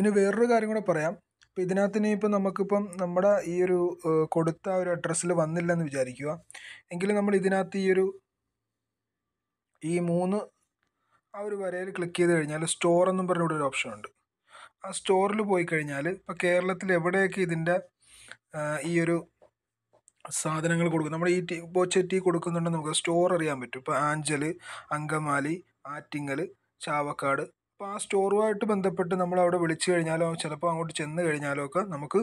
ഇനി വേറൊരു കാര്യം കൂടെ പറയാം ഇപ്പം ഇതിനകത്ത് ഇപ്പം നമുക്കിപ്പം നമ്മുടെ ഈ ഒരു കൊടുത്ത ഒരു അഡ്രസ്സിൽ വന്നില്ലെന്ന് വിചാരിക്കുക എങ്കിലും നമ്മൾ ഇതിനകത്ത് ഈ ഒരു ഈ മൂന്ന് ആ ഒരു വരയിൽ ക്ലിക്ക് ചെയ്ത് കഴിഞ്ഞാൽ സ്റ്റോർ എന്നും പറഞ്ഞ ഒരു ഓപ്ഷൻ ഉണ്ട് ആ സ്റ്റോറിൽ പോയി കഴിഞ്ഞാൽ ഇപ്പോൾ കേരളത്തിൽ എവിടെയൊക്കെ ഇതിൻ്റെ ഈ ഒരു സാധനങ്ങൾ കൊടുക്കും നമ്മൾ ഈ ടീ ചെറ്റി കൊടുക്കുന്നുണ്ടെങ്കിൽ നമുക്ക് സ്റ്റോർ അറിയാൻ പറ്റും ഇപ്പോൾ ആഞ്ചൽ അങ്കമാലി ആറ്റിങ്ങൽ ചാവക്കാട് അപ്പം ആ സ്റ്റോറുമായിട്ട് ബന്ധപ്പെട്ട് നമ്മൾ അവിടെ വിളിച്ചു കഴിഞ്ഞാലോ ചിലപ്പോൾ അങ്ങോട്ട് ചെന്ന് കഴിഞ്ഞാലോ ഒക്കെ നമുക്ക്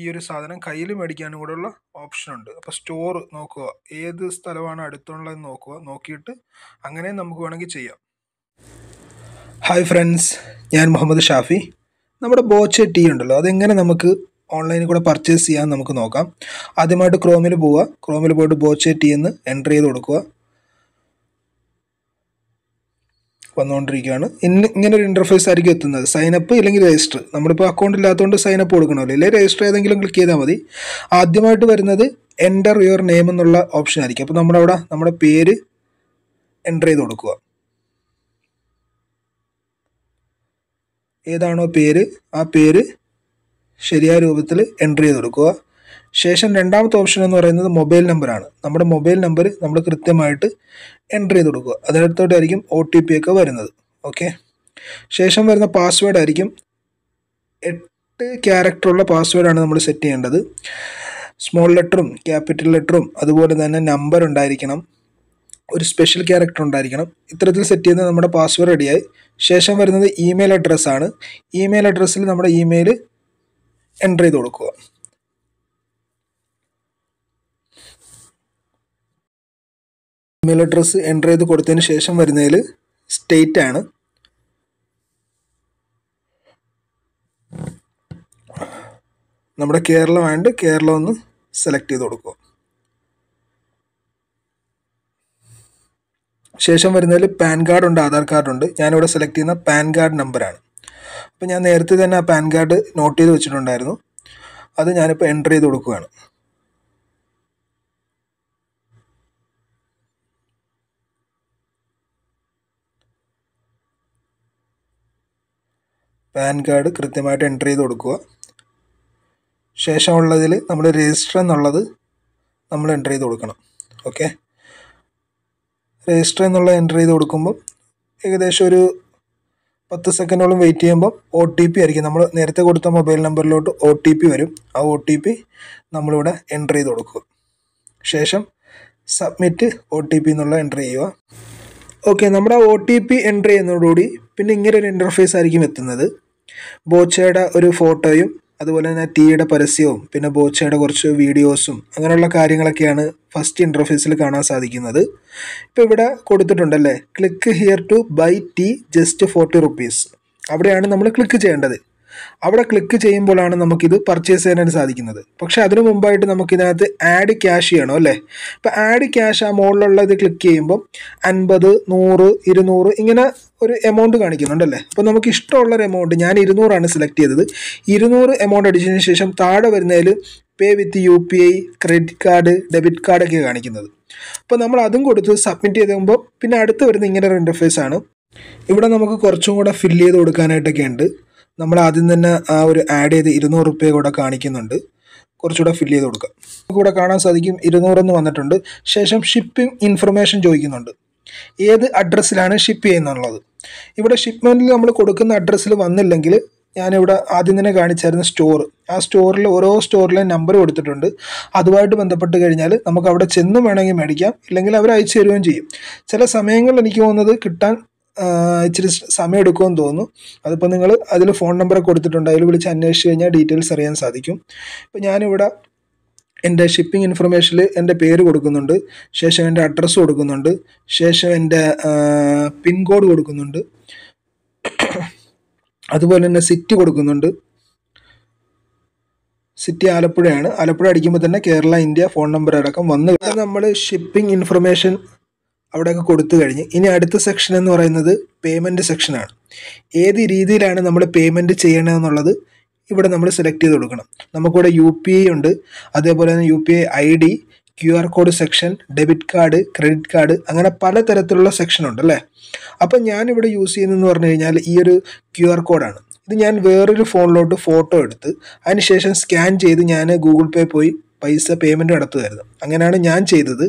ഈ ഒരു സാധനം കയ്യിൽ മേടിക്കാനും കൂടെയുള്ള ഓപ്ഷനുണ്ട് അപ്പോൾ സ്റ്റോർ നോക്കുക ഏത് സ്ഥലമാണ് അടുത്തുള്ളതെന്ന് നോക്കുക നോക്കിയിട്ട് അങ്ങനെ നമുക്ക് വേണമെങ്കിൽ ചെയ്യാം ഹായ് ഫ്രണ്ട്സ് ഞാൻ മുഹമ്മദ് ഷാഫി നമ്മുടെ ബോച്ച് ടീ ഉണ്ടല്ലോ അതെങ്ങനെ നമുക്ക് ഓൺലൈനിൽ കൂടെ പർച്ചേസ് ചെയ്യാമെന്ന് നമുക്ക് നോക്കാം ആദ്യമായിട്ട് ക്രോമിൽ പോവുക ക്രോമിൽ പോയിട്ട് ബോച്ച് ടീ എന്ന് എൻ്റർ ചെയ്ത് കൊടുക്കുക വന്നുകൊണ്ടിരിക്കുകയാണ് ഇന്ന് ഇങ്ങനെ ഒരു ഇൻ്റർഫേസ് ആയിരിക്കും എത്തുന്നത് സൈനപ്പ് ഇല്ലെങ്കിൽ രജിസ്റ്റർ നമ്മളിപ്പോൾ അക്കൗണ്ട് ഇല്ലാത്തതുകൊണ്ട് സൈനപ്പ് കൊടുക്കണമല്ലോ അല്ലെങ്കിൽ രജിസ്റ്റർ ഏതെങ്കിലും ക്ലിക്ക് ചെയ്താൽ മതി ആദ്യമായിട്ട് വരുന്നത് എൻ്റർ യുവർ നെയിം എന്നുള്ള ഓപ്ഷൻ ആയിരിക്കും അപ്പോൾ നമ്മളവിടെ അവിടെ നമ്മുടെ പേര് എൻ്റർ ചെയ്ത് കൊടുക്കുക ഏതാണോ പേര് ആ പേര് ശരിയായ രൂപത്തിൽ എൻ്റർ ചെയ്ത് കൊടുക്കുക ശേഷം രണ്ടാമത്തെ ഓപ്ഷൻ എന്ന് പറയുന്നത് മൊബൈൽ നമ്പറാണ് നമ്മുടെ മൊബൈൽ നമ്പർ നമ്മൾ കൃത്യമായിട്ട് എൻ്റർ ചെയ്ത് കൊടുക്കുക അതിനടുത്തോട്ടായിരിക്കും ഒ ടി പി ഒക്കെ വരുന്നത് ഓക്കെ ശേഷം വരുന്ന പാസ്വേഡ് ആയിരിക്കും എട്ട് ക്യാരക്ടറുള്ള പാസ്വേഡാണ് നമ്മൾ സെറ്റ് ചെയ്യേണ്ടത് സ്മോൾ ലെറ്ററും ക്യാപിറ്റൽ ലെറ്ററും അതുപോലെ തന്നെ നമ്പർ ഉണ്ടായിരിക്കണം ഒരു സ്പെഷ്യൽ ക്യാരക്ടർ ഉണ്ടായിരിക്കണം ഇത്തരത്തിൽ സെറ്റ് ചെയ്യുന്നത് നമ്മുടെ പാസ്വേഡ് റെഡിയായി ശേഷം വരുന്നത് ഇമെയിൽ അഡ്രസ്സാണ് ഇമെയിൽ അഡ്രസ്സിൽ നമ്മുടെ ഇമെയിൽ എൻ്റർ ചെയ്ത് കൊടുക്കുക ഇമെയിൽ അഡ്രസ്സ് എൻ്റർ ചെയ്ത് കൊടുത്തതിന് ശേഷം വരുന്നതിൽ സ്റ്റേറ്റ് ആണ് നമ്മുടെ കേരളം ആണ്ട് കേരളം ഒന്ന് സെലക്ട് ചെയ്ത് കൊടുക്കുക ശേഷം വരുന്നതിൽ പാൻ കാർഡുണ്ട് ആധാർ കാർഡുണ്ട് ഞാനിവിടെ സെലക്ട് ചെയ്യുന്ന പാൻ കാർഡ് നമ്പറാണ് അപ്പോൾ ഞാൻ നേരത്തെ തന്നെ ആ പാൻ കാർഡ് നോട്ട് ചെയ്ത് വെച്ചിട്ടുണ്ടായിരുന്നു അത് ഞാനിപ്പോൾ എൻ്റർ ചെയ്ത് കൊടുക്കുകയാണ് പാൻ കാർഡ് കൃത്യമായിട്ട് എൻ്റർ ചെയ്ത് കൊടുക്കുക ശേഷമുള്ളതിൽ നമ്മൾ രജിസ്റ്റർ എന്നുള്ളത് നമ്മൾ എൻ്റർ ചെയ്ത് കൊടുക്കണം ഓക്കെ രജിസ്റ്റർ എന്നുള്ളത് എൻ്റർ ചെയ്ത് കൊടുക്കുമ്പോൾ ഏകദേശം ഒരു പത്ത് സെക്കൻഡോളം വെയിറ്റ് ചെയ്യുമ്പോൾ ഒ ടി പി ആയിരിക്കും നമ്മൾ നേരത്തെ കൊടുത്ത മൊബൈൽ നമ്പറിലോട്ട് ഒ ടി പി വരും ആ ഒ ടി പി നമ്മളിവിടെ എൻ്റർ ചെയ്ത് കൊടുക്കുക ശേഷം സബ്മിറ്റ് ഒ ടി പി എന്നുള്ള എൻ്റർ ചെയ്യുക ഓക്കെ നമ്മുടെ ഒ ടി പി എൻ്റർ ചെയ്യുന്നതോടുകൂടി പിന്നെ ഇങ്ങനെ ഒരു ഇൻ്റർഫേസ് ആയിരിക്കും എത്തുന്നത് ബോച്ചയുടെ ഒരു ഫോട്ടോയും അതുപോലെ തന്നെ ടീയുടെ പരസ്യവും പിന്നെ ബോച്ചയുടെ കുറച്ച് വീഡിയോസും അങ്ങനെയുള്ള കാര്യങ്ങളൊക്കെയാണ് ഫസ്റ്റ് ഇൻ്റർഫേസിൽ കാണാൻ സാധിക്കുന്നത് ഇപ്പോൾ ഇവിടെ കൊടുത്തിട്ടുണ്ടല്ലേ click here to buy tea just forty rupees അവിടെയാണ് നമ്മൾ ക്ലിക്ക് ചെയ്യേണ്ടത് അവിടെ ക്ലിക്ക് ചെയ്യുമ്പോഴാണ് നമുക്കിത് പർച്ചേസ് ചെയ്യാനായിട്ട് സാധിക്കുന്നത് പക്ഷേ അതിനു മുമ്പായിട്ട് നമുക്കിതിനകത്ത് ആഡ് ക്യാഷ് ചെയ്യണം അല്ലേ അപ്പോൾ ആഡ് ക്യാഷ് ആ മുകളിലുള്ള ഇത് ക്ലിക്ക് ചെയ്യുമ്പോൾ അൻപത് നൂറ് ഇരുന്നൂറ് ഇങ്ങനെ ഒരു എമൗണ്ട് കാണിക്കുന്നുണ്ടല്ലേ അപ്പോൾ നമുക്ക് ഇഷ്ടമുള്ള ഒരു എമൗണ്ട് ഞാൻ ഇരുന്നൂറാണ് സെലക്ട് ചെയ്തത് ഇരുന്നൂറ് എമൗണ്ട് അടിച്ചതിന് ശേഷം താഴെ വരുന്നതിൽ pay with U P I credit card debit കാർഡൊക്കെ കാണിക്കുന്നത് അപ്പോൾ നമ്മൾ അതും കൊടുത്ത് സബ്മിറ്റ് ചെയ്ത് പിന്നെ അടുത്ത് വരുന്ന ഇങ്ങനെ ഒരു ഇൻ്റർഫേസ് ആണ് ഇവിടെ നമുക്ക് കുറച്ചും കൂടെ ഫില്ല് ചെയ്ത് കൊടുക്കാനായിട്ടൊക്കെ ഉണ്ട് നമ്മൾ ആദ്യം തന്നെ ആ ഒരു ആഡ് ചെയ്ത് ഇരുന്നൂറ് റുപ്യ കൂടെ കാണിക്കുന്നുണ്ട് കുറച്ചുകൂടെ ഫില്ല് ചെയ്ത് കൊടുക്കാം കൂടെ കാണാൻ സാധിക്കും ഇരുന്നൂറെന്ന് വന്നിട്ടുണ്ട് ശേഷം ഷിപ്പിംഗ് ഇൻഫർമേഷൻ ചോദിക്കുന്നുണ്ട് ഏത് അഡ്രസ്സിലാണ് ഷിപ്പ് ചെയ്യുന്നുള്ളത് ഇവിടെ ഷിപ്മെൻറ്റിൽ നമ്മൾ കൊടുക്കുന്ന അഡ്രസ്സിൽ വന്നില്ലെങ്കിൽ ഞാനിവിടെ ആദ്യം തന്നെ കാണിച്ചായിരുന്നു സ്റ്റോർ ആ സ്റ്റോറിൽ ഓരോ സ്റ്റോറിലെ നമ്പർ കൊടുത്തിട്ടുണ്ട് അതുമായിട്ട് ബന്ധപ്പെട്ട് കഴിഞ്ഞാൽ നമുക്ക് അവിടെ ചെന്നും വേണമെങ്കിൽ മേടിക്കാം ഇല്ലെങ്കിൽ അവർ അയച്ചു തരുകയും ചെയ്യും ചില സമയങ്ങളിൽ എനിക്ക് തോന്നുന്നത് കിട്ടാൻ ഇച്ചിരി സമയം എടുക്കുമെന്ന് തോന്നുന്നു അതിപ്പോൾ നിങ്ങൾ അതിൽ ഫോൺ നമ്പർ കൊടുത്തിട്ടുണ്ട് അതിൽ വിളിച്ച് അന്വേഷിച്ച് കഴിഞ്ഞാൽ ഡീറ്റെയിൽസ് അറിയാൻ സാധിക്കും ഇപ്പോൾ ഞാനിവിടെ എൻ്റെ ഷിപ്പിംഗ് ഇൻഫർമേഷനിൽ എൻ്റെ പേര് കൊടുക്കുന്നുണ്ട് ശേഷം എൻ്റെ അഡ്രസ്സ് കൊടുക്കുന്നുണ്ട് ശേഷം എൻ്റെ പിൻകോഡ് കൊടുക്കുന്നുണ്ട് അതുപോലെ തന്നെ സിറ്റി കൊടുക്കുന്നുണ്ട് സിറ്റി ആലപ്പുഴയാണ് ആലപ്പുഴ അടിക്കുമ്പോൾ തന്നെ കേരള ഇന്ത്യ ഫോൺ നമ്പർ അടക്കം വന്ന് നമ്മൾ ഷിപ്പിംഗ് ഇൻഫർമേഷൻ അവിടെയൊക്കെ കൊടുത്തു കഴിഞ്ഞ് ഇനി അടുത്ത സെക്ഷൻ എന്ന് പറയുന്നത് പേയ്മെൻറ്റ് സെക്ഷനാണ് ഏത് രീതിയിലാണ് നമ്മൾ പേയ്മെൻറ്റ് ചെയ്യണമെന്നുള്ളത് ഇവിടെ നമ്മൾ സെലക്ട് ചെയ്ത് കൊടുക്കണം നമുക്കിവിടെ യു പി ഐ ഉണ്ട് അതേപോലെ തന്നെ U P I I D Q R code section debit card credit card അങ്ങനെ പല തരത്തിലുള്ള സെക്ഷൻ ഉണ്ട് അല്ലേ അപ്പം ഞാനിവിടെ യൂസ് ചെയ്യുന്നതെന്ന് പറഞ്ഞു കഴിഞ്ഞാൽ ഈ ഒരു ക്യു ആർ കോഡാണ് ഇത് ഞാൻ വേറൊരു ഫോണിലോട്ട് ഫോട്ടോ എടുത്ത് അതിനുശേഷം സ്കാൻ ചെയ്ത് ഞാൻ ഗൂഗിൾ പേ പോയി പൈസ പേയ്മെൻറ്റ് നടത്തുമായിരുന്നു അങ്ങനെയാണ് ഞാൻ ചെയ്തത്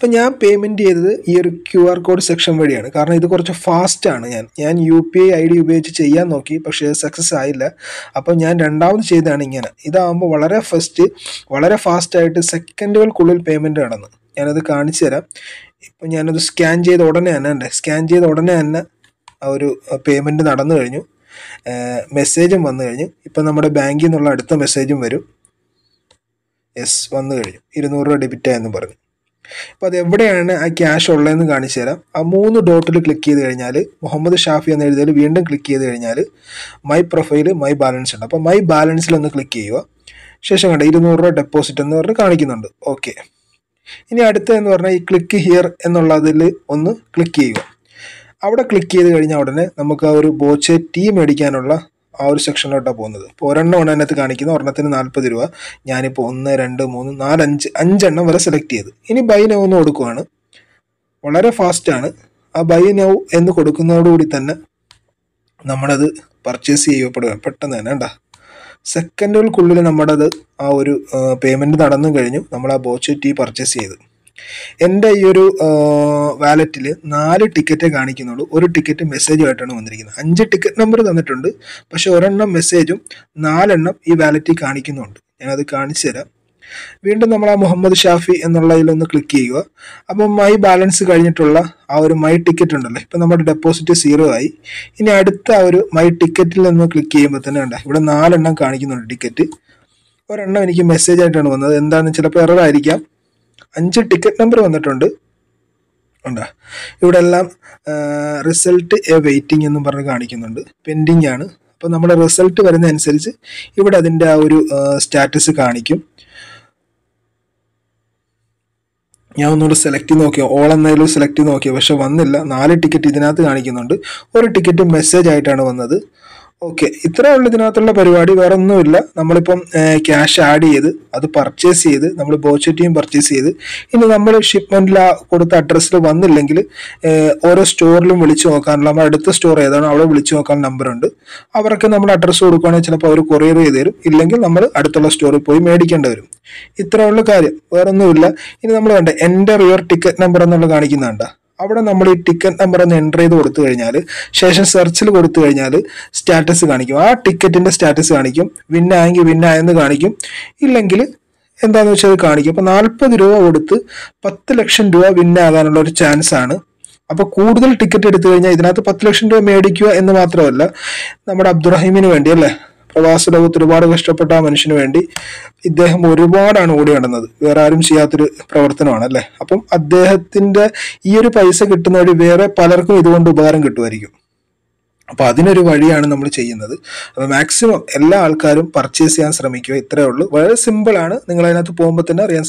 അപ്പം ഞാൻ പേയ്മെൻറ്റ് ചെയ്തത് ഈ ഒരു ക്യു ആർ കോഡ് സെക്ഷൻ വഴിയാണ് കാരണം ഇത് കുറച്ച് ഫാസ്റ്റാണ് ഞാൻ ഞാൻ U P I I D ഉപയോഗിച്ച് ചെയ്യാൻ നോക്കി പക്ഷേ സക്സസ് ആയില്ല അപ്പോൾ ഞാൻ രണ്ടാമത് ചെയ്തതാണ് ഇങ്ങനെ ഇതാകുമ്പോൾ വളരെ ഫസ്റ്റ് വളരെ ഫാസ്റ്റായിട്ട് സെക്കൻഡുകൾക്കുള്ളിൽ പേയ്മെൻറ്റ് നടന്നു ഞാനത് കാണിച്ചു തരാം ഇപ്പം ഞാനത് സ്കാൻ ചെയ്ത ഉടനെ തന്നെ ഉണ്ട് സ്കാൻ ചെയ്ത ഉടനെ തന്നെ ആ ഒരു പേയ്മെൻറ്റ് നടന്നു കഴിഞ്ഞു മെസ്സേജും വന്നു കഴിഞ്ഞു ഇപ്പം നമ്മുടെ ബാങ്കിൽ നിന്നുള്ള അടുത്ത മെസ്സേജും വരും യെസ് വന്നു കഴിഞ്ഞു ഇരുന്നൂറ് രൂപ ഡെബിറ്റായെന്ന് പറഞ്ഞു അപ്പോൾ അത് എവിടെയാണ് ആ ക്യാഷ് ഉള്ളതെന്ന് കാണിച്ചു തരാം ആ മൂന്ന് ഡോട്ടിൽ ക്ലിക്ക് ചെയ്ത് കഴിഞ്ഞാൽ മുഹമ്മദ് ഷാഫി എന്ന് എഴുതിയാൽ വീണ്ടും ക്ലിക്ക് ചെയ്ത് കഴിഞ്ഞാൽ മൈ പ്രൊഫൈൽ മൈ ബാലൻസ് ഉണ്ട് അപ്പോൾ മൈ ബാലൻസിൽ ഒന്ന് ക്ലിക്ക് ചെയ്യുക ശേഷം കണ്ട ഇരുന്നൂറ് രൂപ ഡെപ്പോസിറ്റ് എന്ന് പറഞ്ഞ് കാണിക്കുന്നുണ്ട് ഓക്കെ ഇനി അടുത്ത എന്ന് പറഞ്ഞാൽ ഈ ക്ലിക്ക് ഹിയർ എന്നുള്ളതിൽ ഒന്ന് ക്ലിക്ക് ചെയ്യുക അവിടെ ക്ലിക്ക് ചെയ്ത് കഴിഞ്ഞാൽ ഉടനെ നമുക്ക് ആ ഒരു ബോച്ചെ ടീ മേടിക്കാനുള്ള ആ ഒരു സെക്ഷനിലോട്ടാണ് പോകുന്നത് ഇപ്പോൾ ഒരെണ്ണമാണ് അതിനകത്ത് കാണിക്കുന്നത് ഒരെണ്ണത്തിന് നാൽപ്പത് രൂപ ഞാനിപ്പോൾ ഒന്ന് രണ്ട് മൂന്ന് നാല് അഞ്ച് അഞ്ചെണ്ണം വരെ സെലക്ട് ചെയ്ത് ഇനി ബൈ നൗ എന്ന് കൊടുക്കുവാണ് വളരെ ഫാസ്റ്റാണ് ആ ബൈ നൗ എന്ന് കൊടുക്കുന്നതോടുകൂടി തന്നെ നമ്മളത് പർച്ചേസ് ചെയ്യപ്പെടുക പെട്ടെന്ന് തന്നെ ഉണ്ടാ സെക്കൻഡുകൾക്കുള്ളിൽ നമ്മുടെ അത് ആ ഒരു പേയ്മെൻറ്റ് നടന്നു കഴിഞ്ഞു നമ്മൾ ആ ബോച്ച് ടീ പർച്ചേസ് ചെയ്തു എൻ്റെ ഈ ഒരു വാലറ്റിൽ നാല് ടിക്കറ്റേ കാണിക്കുന്നുള്ളൂ ഒരു ടിക്കറ്റ് മെസ്സേജുമായിട്ടാണ് വന്നിരിക്കുന്നത് അഞ്ച് ടിക്കറ്റ് നമ്പർ തന്നിട്ടുണ്ട് പക്ഷേ ഒരെണ്ണം മെസ്സേജും നാലെണ്ണം ഈ വാലറ്റിൽ കാണിക്കുന്നുണ്ട് ഞാനത് കാണിച്ചു തരാം വീണ്ടും നമ്മൾ ആ മുഹമ്മദ് ഷാഫി എന്നുള്ളതിലൊന്ന് ക്ലിക്ക് ചെയ്യുക അപ്പം മൈ ബാലൻസ് കഴിഞ്ഞിട്ടുള്ള ആ ഒരു മൈ ടിക്കറ്റ് ഉണ്ടല്ലോ ഇപ്പം നമ്മുടെ ഡെപ്പോസിറ്റ് സീറോ ആയി ഇനി അടുത്ത ആ ഒരു മൈ ടിക്കറ്റിൽ നിന്ന് ക്ലിക്ക് ചെയ്യുമ്പോൾ തന്നെ ഉണ്ട് ഇവിടെ നാലെണ്ണം കാണിക്കുന്നുണ്ട് ടിക്കറ്റ് ഒരെണ്ണം എനിക്ക് മെസ്സേജ് ആയിട്ടാണ് വന്നത് എന്താണെന്ന് ചിലപ്പോൾ എറർ അഞ്ച് ടിക്കറ്റ് നമ്പർ വന്നിട്ടുണ്ട് ഉണ്ടോ ഇവിടെ എല്ലാം റിസൾട്ട് എ വെയിറ്റിംഗ് എന്നും പറഞ്ഞ് കാണിക്കുന്നുണ്ട് പെൻഡിങ് ആണ് അപ്പോൾ നമ്മുടെ റിസൾട്ട് വരുന്നതനുസരിച്ച് ഇവിടെ അതിൻ്റെ ആ ഒരു സ്റ്റാറ്റസ് കാണിക്കും ഞാൻ ഒന്നുകൂടെ സെലക്ട് ചെയ്ത് നോക്കിയോ ഓൾ എന്നായാലും സെലക്ട് ചെയ്ത് നോക്കിയോ പക്ഷെ വന്നില്ല നാല് ടിക്കറ്റ് ഇതിനകത്ത് കാണിക്കുന്നുണ്ട് ഒരു ടിക്കറ്റ് മെസ്സേജ് ആയിട്ടാണ് വന്നത് ഓക്കെ ഇത്രേ ഉള്ളൂ ഇതിനകത്തുള്ള പരിപാടി വേറെ ഒന്നുമില്ല നമ്മളിപ്പം ക്യാഷ് ആഡ് ചെയ്ത് അത് പർച്ചേസ് ചെയ്ത് നമ്മൾ ബോച്ചറ്റിയും പർച്ചേസ് ചെയ്ത് ഇനി നമ്മൾ ഷിപ്മെന്റിൽ ആ കൊടുത്ത അഡ്രസ്സിൽ വന്നില്ലെങ്കിൽ ഓരോ സ്റ്റോറിലും വിളിച്ചു നോക്കാനുള്ള നമ്മുടെ അടുത്ത സ്റ്റോർ ഏതാണോ അവിടെ വിളിച്ചു നോക്കാൻ നമ്പറുണ്ട് അവർക്ക് നമ്മൾ അഡ്രസ്സ് കൊടുക്കുകയാണെങ്കിൽ ചിലപ്പോൾ അവർ കൊറിയർ ചെയ്ത് തരും ഇല്ലെങ്കിൽ നമ്മൾ അടുത്തുള്ള സ്റ്റോറിൽ പോയി മേടിക്കേണ്ടി വരും ഇത്രയുള്ള കാര്യം വേറൊന്നുമില്ല ഇനി നമ്മൾ കണ്ട എൻ്റെ റിയർ ടിക്കറ്റ് നമ്പർ എന്നുള്ള കാണിക്കുന്നുണ്ടോ അവിടെ നമ്മൾ ഈ ടിക്കറ്റ് നമ്പർ ഒന്ന് എൻ്റർ ചെയ്ത് കൊടുത്തു കഴിഞ്ഞാൽ ശേഷം സെർച്ചിൽ കൊടുത്തു കഴിഞ്ഞാൽ സ്റ്റാറ്റസ് കാണിക്കും ആ ടിക്കറ്റിൻ്റെ സ്റ്റാറ്റസ് കാണിക്കും വിന്നായെങ്കിൽ വിന്നായെന്ന് കാണിക്കും ഇല്ലെങ്കിൽ എന്താണെന്ന് വെച്ചാൽ അത് കാണിക്കും അപ്പോൾ നാൽപ്പത് രൂപ കൊടുത്ത് പത്ത് ലക്ഷം രൂപ വിന്നാകാനുള്ള ഒരു ചാൻസ് ആണ് അപ്പോൾ കൂടുതൽ ടിക്കറ്റ് എടുത്തു കഴിഞ്ഞാൽ ഇതിനകത്ത് പത്ത് ലക്ഷം രൂപ മേടിക്കുക എന്ന് മാത്രമല്ല നമ്മുടെ അബ്ദുറഹീമിന് വേണ്ടി അല്ലേ പ്രവാസ ലോകത്ത് ഒരുപാട് കഷ്ടപ്പെട്ട ആ മനുഷ്യന് വേണ്ടി ഇദ്ദേഹം ഒരുപാടാണ് ഓടി നടന്നത് വേറെ ആരും ചെയ്യാത്തൊരു പ്രവർത്തനമാണ് അല്ലേ അപ്പം അദ്ദേഹത്തിന്റെ ഈ ഒരു പൈസ കിട്ടുന്ന വഴി വേറെ പലർക്കും ഇതുകൊണ്ട് ഉപകാരം കിട്ടുമായിരിക്കും അപ്പോൾ അതിനൊരു വഴിയാണ് നമ്മൾ ചെയ്യുന്നത് അപ്പോൾ മാക്സിമം എല്ലാ ആൾക്കാരും പർച്ചേസ് ചെയ്യാൻ ശ്രമിക്കുക ഇത്രയേ ഉള്ളൂ വളരെ സിമ്പിൾ ആണ് നിങ്ങൾ അതിനകത്ത് പോകുമ്പോൾ തന്നെ അറിയാൻ